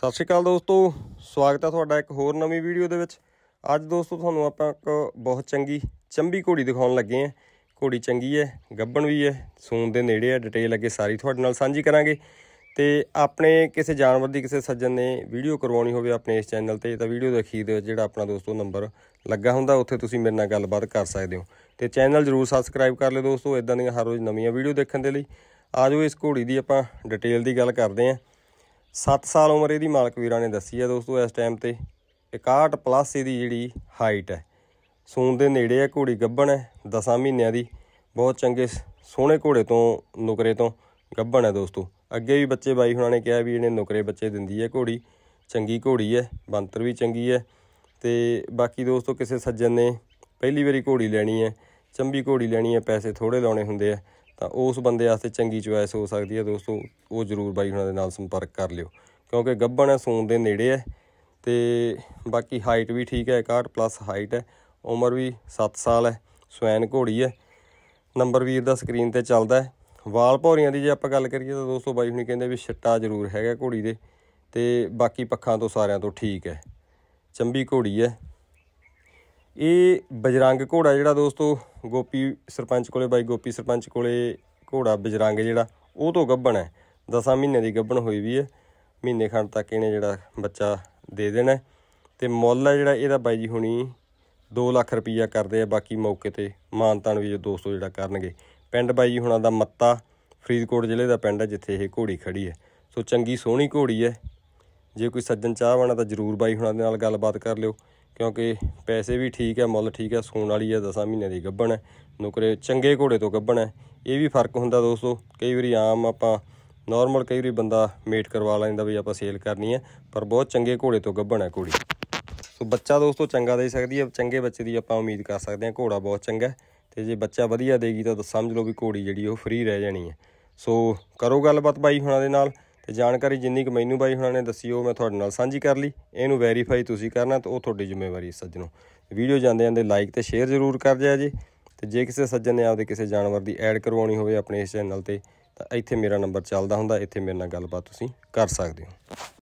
ਸਤਿ ਸ਼੍ਰੀ ਅਕਾਲ ਦੋਸਤੋ ਸਵਾਗਤ ਹੈ ਤੁਹਾਡਾ ਇੱਕ ਹੋਰ ਨਵੀਂ ਵੀਡੀਓ ਦੇ ਵਿੱਚ ਅੱਜ ਦੋਸਤੋ ਤੁਹਾਨੂੰ ਆਪਾਂ ਇੱਕ ਬਹੁਤ ਚੰਗੀ ਚੰਬੀ ਘੋੜੀ ਦਿਖਾਉਣ ਲੱਗੇ ਆਂ ਘੋੜੀ ਚੰਗੀ ਹੈ ਗੱਬਣ ਵੀ ਹੈ ਸੂਨ ਦੇ ਨੇੜੇ ਆ ਡਿਟੇਲ ਅੱਗੇ ਸਾਰੀ ਤੁਹਾਡੇ ਨਾਲ ਸਾਂਝੀ ਕਰਾਂਗੇ ਤੇ ਆਪਣੇ ਕਿਸੇ ਜਾਨਵਰ ਦੀ ਕਿਸੇ ਸੱਜਣ ਨੇ ਵੀਡੀਓ ਕਰਵਾਉਣੀ ਹੋਵੇ ਆਪਣੇ ਇਸ ਚੈਨਲ ਤੇ ਤਾਂ ਵੀਡੀਓ ਦੇ ਅਖੀਰ ਦੇ ਵਿੱਚ ਜਿਹੜਾ ਆਪਣਾ ਦੋਸਤੋ ਨੰਬਰ ਲੱਗਾ ਹੁੰਦਾ ਉੱਥੇ ਤੁਸੀਂ ਮੇਰੇ ਨਾਲ ਗੱਲਬਾਤ ਕਰ ਸਕਦੇ ਹੋ ਤੇ ਚੈਨਲ ਜਰੂਰ ਸਬਸਕ੍ਰਾਈਬ ਕਰ ਲਿਓ ਦੋਸਤੋ ਇਦਾਂ ਦੀਆਂ ਹਰ ਰੋਜ਼ ਨਵੀਆਂ ਵੀਡੀਓ ਦੇਖਣ ਦੇ ਲਈ ਆਜੋ ਇਸ ਘੋੜੀ ਦੀ ਆਪਾਂ ਡਿਟੇਲ ਦੀ ਗੱਲ ਕਰਦੇ ਆਂ 7 ਸਾਲ ਉਮਰ ਇਹਦੀ ਮਾਲਕ ਵੀਰਾਂ ਨੇ ਦੱਸੀ ਹੈ ਦੋਸਤੋ ਇਸ ਟਾਈਮ ਤੇ 61 ਪਲੱਸ ਇਹਦੀ ਜਿਹੜੀ ਹਾਈਟ ਹੈ ਸੂਨ ਦੇ ਨੇੜੇ ਹੈ ਘੋੜੀ ਗੱਭਣ ਹੈ 10 ਮਹੀਨਿਆਂ ਦੀ ਬਹੁਤ ਚੰਗੇ ਸੋਹਣੇ ਘੋੜੇ ਤੋਂ ਨੁਕਰੇ ਤੋਂ ਗੱਭਣ ਹੈ ਦੋਸਤੋ ਅੱਗੇ ਵੀ ਬੱਚੇ ਬਾਈ ਹੁਣਾਂ ਨੇ ਕਿਹਾ ਵੀ ਇਹਨੇ ਨੁਕਰੇ ਬੱਚੇ ਦਿੰਦੀ ਹੈ ਘੋੜੀ ਚੰਗੀ ਘੋੜੀ ਹੈ ਬੰਤਰ ਵੀ ਚੰਗੀ ਹੈ ਤੇ ਬਾਕੀ ਦੋਸਤੋ ਕਿਸੇ ਸੱਜਣ ਨੇ ਪਹਿਲੀ ਵਾਰੀ ਘੋੜੀ ਲੈਣੀ ਹੈ ਚੰਬੀ ਘੋੜੀ ਲੈਣੀ ਹੈ ਪੈਸੇ ਥੋੜੇ ਲਾਉਣੇ ਹੁੰਦੇ ਆ ਤਾਂ ਉਸ ਬੰਦੇ ਵਾਸਤੇ ਚੰਗੀ ਚੁਆਇਸ ਹੋ ਸਕਦੀ ਹੈ ਦੋਸਤੋ ਉਹ ਜ਼ਰੂਰ ਬਾਈ ਹੁਣਾਂ ਦੇ ਨਾਲ ਸੰਪਰਕ ਕਰ ਲਿਓ ਕਿਉਂਕਿ ਗੱਬਣ ਸੂਨ ਦੇ ਨੇੜੇ ਹੈ ਤੇ ਬਾਕੀ ਹਾਈਟ ਵੀ ਠੀਕ ਹੈ 61 ਪਲੱਸ ਹਾਈਟ ਹੈ ਉਮਰ ਵੀ 7 ਸਾਲ ਹੈ ਸਵੈਨ ਘੋੜੀ ਹੈ ਨੰਬਰ ਵੀਰ ਦਾ ਸਕਰੀਨ ਤੇ ਚੱਲਦਾ ਹੈ ਵਾਲ ਭੌਰੀਆਂ ਦੀ ਜੇ ਆਪਾਂ ਗੱਲ ਕਰੀਏ ਤਾਂ ਦੋਸਤੋ ਬਾਈ ਹੁਣੀ ਕਹਿੰਦੇ ਵੀ ਛੱਟਾ ਜ਼ਰੂਰ ਹੈਗਾ ਘੋੜੀ ਦੇ ਤੇ ਬਾਕੀ ਪੱਖਾਂ ਤੋਂ ਸਾਰਿਆਂ ਤੋਂ ਠੀਕ ਹੈ ਚੰਬੀ ਘੋੜੀ ਹੈ ਇਹ ਬਜਰੰਗ ਘੋੜਾ ਜਿਹੜਾ ਦੋਸਤੋ ਗੋਪੀ ਸਰਪੰਚ ਕੋਲੇ ਬਾਈ ਗੋਪੀ ਸਰਪੰਚ ਕੋਲੇ ਘੋੜਾ ਬਜਰੰਗ ਜਿਹੜਾ ਉਹ ਤੋਂ ਗੱਭਣ ਹੈ 10 ਮਹੀਨੇ ਦੀ ਗੱਭਣ ਹੋਈ ਵੀ ਹੈ ਮਹੀਨੇ ਖੰਡ ਤੱਕ ਇਹਨੇ ਜਿਹੜਾ ਬੱਚਾ ਦੇ ਦੇਣਾ ਤੇ ਮੁੱਲ ਹੈ ਜਿਹੜਾ ਇਹਦਾ ਬਾਈ ਜੀ ਹੁਣੀ 2 ਲੱਖ ਰੁਪਈਆ ਕਰਦੇ ਆ ਬਾਕੀ ਮੌਕੇ ਤੇ ਮਾਨਤਾਨ ਵੀ ਜੋ ਦੋਸਤੋ ਜਿਹੜਾ ਕਰਨਗੇ ਪਿੰਡ ਬਾਈ ਜੀ ਹੁਣਾਂ ਦਾ ਮੱਤਾ ਫਰੀਦਕੋਟ ਜ਼ਿਲ੍ਹੇ ਦਾ ਪਿੰਡ ਹੈ ਜਿੱਥੇ ਇਹ ਘੋੜੀ ਖੜੀ ਹੈ ਸੋ ਚੰਗੀ ਸੋਹਣੀ ਘੋੜੀ ਹੈ ਜੇ ਕੋਈ ਸੱਜਣ ਚਾਹਵਾਨਾ ਤਾਂ ਜਰੂਰ ਬਾਈ ਹੁਣਾਂ ਦੇ ਨਾਲ ਗੱਲਬਾਤ ਕਰ ਲਿਓ ਕਿਉਂਕਿ ਪੈਸੇ ਵੀ ਠੀਕ ਹੈ ਮੁੱਲ ਠੀਕ ਹੈ ਸੂਣ ਵਾਲੀ ਹੈ 10 ਮਹੀਨਿਆਂ ਦੀ ਗੱਬਣ ਹੈ ਨੁਕਰੇ ਚੰਗੇ ਘੋੜੇ ਤੋਂ ਗੱਬਣ ਹੈ ਇਹ ਵੀ ਫਰਕ ਹੁੰਦਾ ਦੋਸਤੋ ਕਈ ਵਾਰੀ ਆਮ ਆਪਾਂ ਨਾਰਮਲ ਕਈ ਵਾਰੀ ਬੰਦਾ ਮੇਟ ਕਰਵਾ ਲੈਂਦਾ ਵੀ ਆਪਾਂ ਸੇਲ ਕਰਨੀ ਹੈ ਪਰ ਬਹੁਤ ਚੰਗੇ ਘੋੜੇ ਤੋਂ ਗੱਬਣ ਹੈ ਕੁੜੀ ਸੋ ਬੱਚਾ ਦੋਸਤੋ ਚੰਗਾ ਦੇ ਸਕਦੀ ਹੈ ਚੰਗੇ ਬੱਚੇ ਦੀ ਆਪਾਂ ਉਮੀਦ ਕਰ ਸਕਦੇ ਹਾਂ ਘੋੜਾ ਬਹੁਤ ਚੰਗਾ ਤੇ ਜੇ ਬੱਚਾ ਵਧੀਆ ਦੇਗੀ ਤਾਂ ਸਮਝ ਲਓ ਵੀ ਘੋੜੀ ਜਿਹੜੀ ਉਹ ਫ੍ਰੀ ਰਹਿ ਜਾਣੀ ਹੈ ਸੋ ਕਰੋ ਗੱਲਬਾਤ ਬਾਈ ਹੁਣਾਂ ਦੇ ਨਾਲ ਤੇ ਜਾਣਕਾਰੀ ਜਿੰਨੀ ਕਿ ਮੈਨੂੰ ਬਾਈ ਹੁਣਾਂ ਨੇ ਦੱਸੀ ਉਹ ਮੈਂ ਤੁਹਾਡੇ ਨਾਲ ਸਾਂਝੀ ਕਰ ਲਈ ਇਹਨੂੰ ਵੈਰੀਫਾਈ ਤੁਸੀਂ ਕਰਨਾ ਤੇ ਉਹ ਤੁਹਾਡੀ ਜ਼ਿੰਮੇਵਾਰੀ ਸੱਜਣੋ ਵੀਡੀਓ ਜਾਂਦੇ ਜਾਂਦੇ ਲਾਈਕ ਤੇ ਸ਼ੇਅਰ ਜ਼ਰੂਰ ਕਰ ਦਿਆ ਜੀ ਤੇ ਜੇ ਕਿਸੇ ਸੱਜਣ ਨੇ ਆਪਦੇ ਕਿਸੇ ਜਾਨਵਰ ਦੀ ਐਡ ਕਰਵਾਉਣੀ ਹੋਵੇ ਆਪਣੇ ਇਸ ਚੈਨਲ ਤੇ ਤਾਂ ਇੱਥੇ ਮੇਰਾ ਨੰਬਰ ਚੱਲਦਾ ਹੁੰਦਾ ਇੱਥੇ ਮੇਰੇ ਨਾਲ ਗੱਲਬਾਤ ਤੁਸੀਂ ਕਰ ਸਕਦੇ ਹੋ